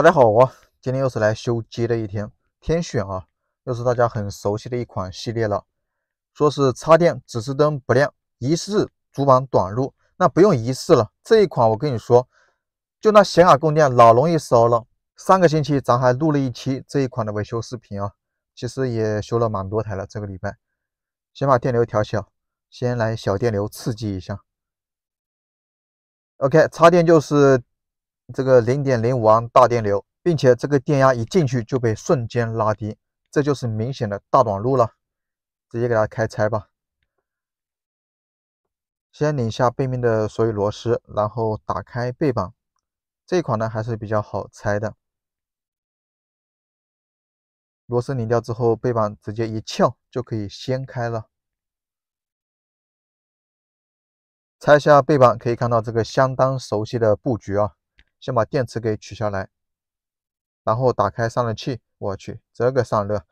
大家好啊，今天又是来修机的一天。天选啊，又是大家很熟悉的一款系列了。说是插电指示灯不亮，疑似主板短路。那不用疑似了，这一款我跟你说，就那显卡供电老容易烧了。上个星期咱还录了一期这一款的维修视频啊，其实也修了蛮多台了。这个礼拜先把电流调小，先来小电流刺激一下。OK，插电就是。这个零点零五安大电流，并且这个电压一进去就被瞬间拉低，这就是明显的大短路了，直接给它开拆吧。先拧下背面的所有螺丝，然后打开背板。这款呢还是比较好拆的，螺丝拧掉之后，背板直接一撬就可以掀开了。拆下背板可以看到这个相当熟悉的布局啊。先把电池给取下来，然后打开散热器。我去，这个散热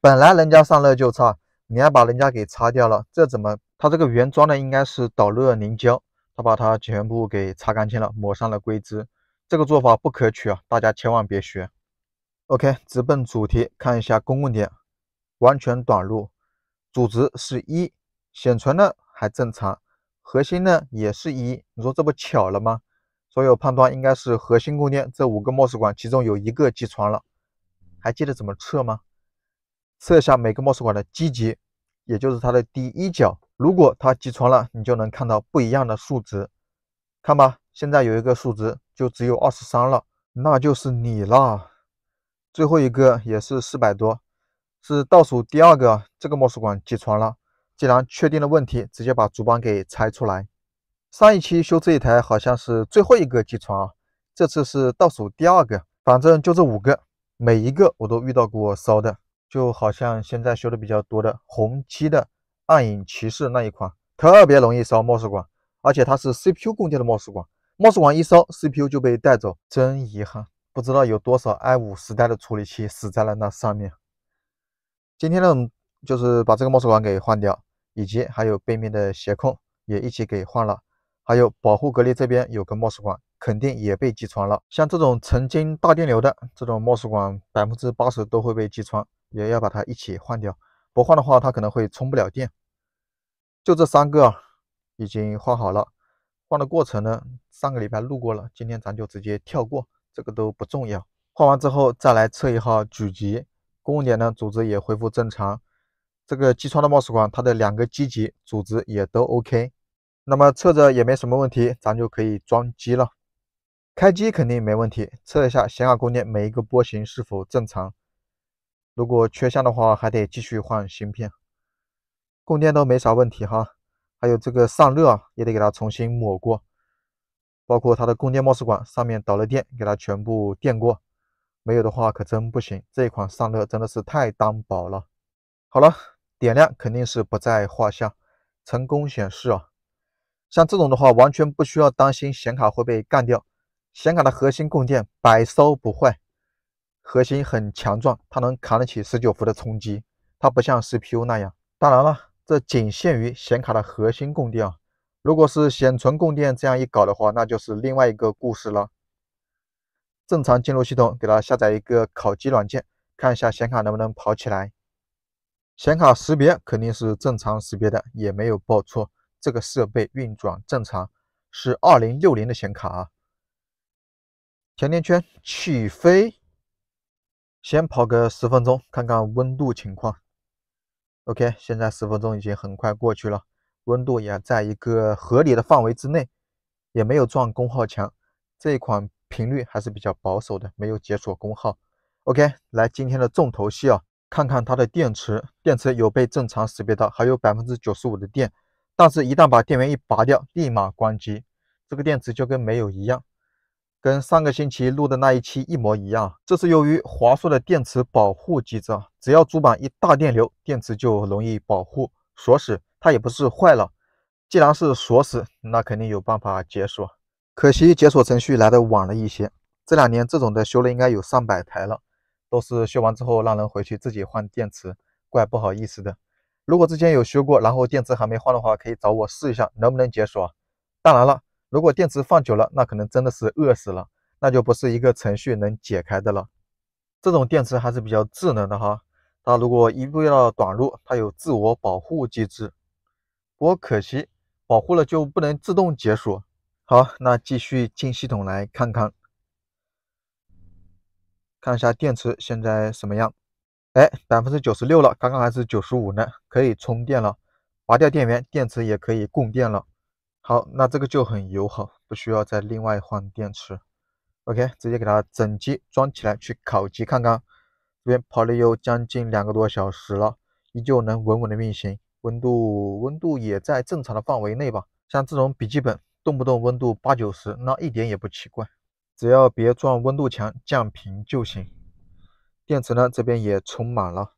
本来人家散热就差，你还把人家给擦掉了，这怎么？它这个原装的应该是导热凝胶，它把它全部给擦干净了，抹上了硅脂。这个做法不可取啊，大家千万别学。OK，直奔主题，看一下公共点，完全短路，阻值是一，显存呢还正常，核心呢也是一，你说这不巧了吗？所有判断应该是核心供电这五个 mos 管其中有一个击穿了，还记得怎么测吗？测一下每个 mos 管的积极，也就是它的第一角，如果它击穿了，你就能看到不一样的数值。看吧，现在有一个数值就只有二十三了，那就是你了。最后一个也是四百多，是倒数第二个，这个 mos 管击穿了。既然确定了问题，直接把主板给拆出来。上一期修这一台好像是最后一个机床啊，这次是倒数第二个，反正就这五个，每一个我都遇到过烧的，就好像现在修的比较多的宏基的暗影骑士那一款，特别容易烧墨水管，而且它是 CPU 供电的墨水管，墨水管一烧，CPU 就被带走，真遗憾，不知道有多少 i5 时代的处理器死在了那上面。今天呢，就是把这个墨水管给换掉，以及还有背面的斜控也一起给换了。还有保护隔离这边有个 MOS 管，肯定也被击穿了。像这种曾经大电流的这种 MOS 管，百分之八十都会被击穿，也要把它一起换掉。不换的话，它可能会充不了电。就这三个已经换好了，换的过程呢，上个礼拜录过了，今天咱就直接跳过，这个都不重要。换完之后再来测一下主极，公共点呢，阻值也恢复正常。这个击穿的 MOS 管，它的两个极极阻值也都 OK。那么测着也没什么问题，咱就可以装机了。开机肯定没问题，测一下显卡供电每一个波形是否正常。如果缺相的话，还得继续换芯片。供电都没啥问题哈，还有这个散热也得给它重新抹过，包括它的供电 MOS 管上面导了电，给它全部电过。没有的话可真不行，这一款散热真的是太单薄了。好了，点亮肯定是不在话下，成功显示啊。像这种的话，完全不需要担心显卡会被干掉。显卡的核心供电百烧不坏，核心很强壮，它能扛得起十九伏的冲击。它不像 CPU 那样。当然了，这仅限于显卡的核心供电啊。如果是显存供电这样一搞的话，那就是另外一个故事了。正常进入系统，给它下载一个烤机软件，看一下显卡能不能跑起来。显卡识别肯定是正常识别的，也没有报错。这个设备运转正常，是二零六零的显卡。啊。甜甜圈起飞，先跑个十分钟，看看温度情况。OK，现在十分钟已经很快过去了，温度也在一个合理的范围之内，也没有撞功耗墙。这一款频率还是比较保守的，没有解锁功耗。OK，来今天的重头戏啊，看看它的电池，电池有被正常识别到，还有百分之九十五的电。但是，一旦把电源一拔掉，立马关机，这个电池就跟没有一样，跟上个星期录的那一期一模一样。这是由于华硕的电池保护机制啊，只要主板一大电流，电池就容易保护锁死，它也不是坏了。既然是锁死，那肯定有办法解锁，可惜解锁程序来的晚了一些。这两年这种的修了应该有上百台了，都是修完之后让人回去自己换电池，怪不好意思的。如果之前有修过，然后电池还没换的话，可以找我试一下能不能解锁。当然了，如果电池放久了，那可能真的是饿死了，那就不是一个程序能解开的了。这种电池还是比较智能的哈，它如果一遇到短路，它有自我保护机制。不过可惜，保护了就不能自动解锁。好，那继续进系统来看看，看一下电池现在什么样。哎，百分之九十六了，刚刚还是九十五呢，可以充电了。拔掉电源，电池也可以供电了。好，那这个就很友好，不需要再另外换电池。OK，直接给它整机装起来去烤机看看。这边跑了有将近两个多小时了，依旧能稳稳的运行，温度温度也在正常的范围内吧。像这种笔记本，动不动温度八九十，那一点也不奇怪，只要别撞温度墙，降频就行。电池呢，这边也充满了。